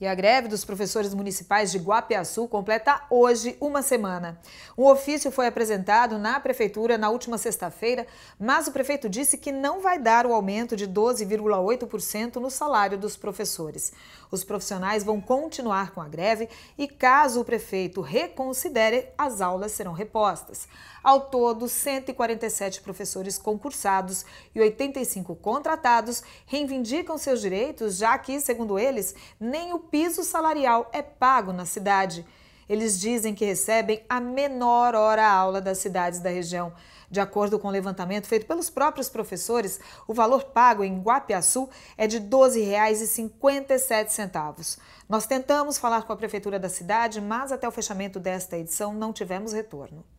E a greve dos professores municipais de Guapiaçu completa hoje uma semana. Um ofício foi apresentado na prefeitura na última sexta-feira, mas o prefeito disse que não vai dar o aumento de 12,8% no salário dos professores. Os profissionais vão continuar com a greve e, caso o prefeito reconsidere, as aulas serão repostas. Ao todo, 147 professores concursados e 85 contratados reivindicam seus direitos, já que, segundo eles, nem o piso salarial é pago na cidade. Eles dizem que recebem a menor hora-aula das cidades da região. De acordo com o levantamento feito pelos próprios professores, o valor pago em Guapiaçu é de R$ 12,57. Nós tentamos falar com a prefeitura da cidade, mas até o fechamento desta edição não tivemos retorno.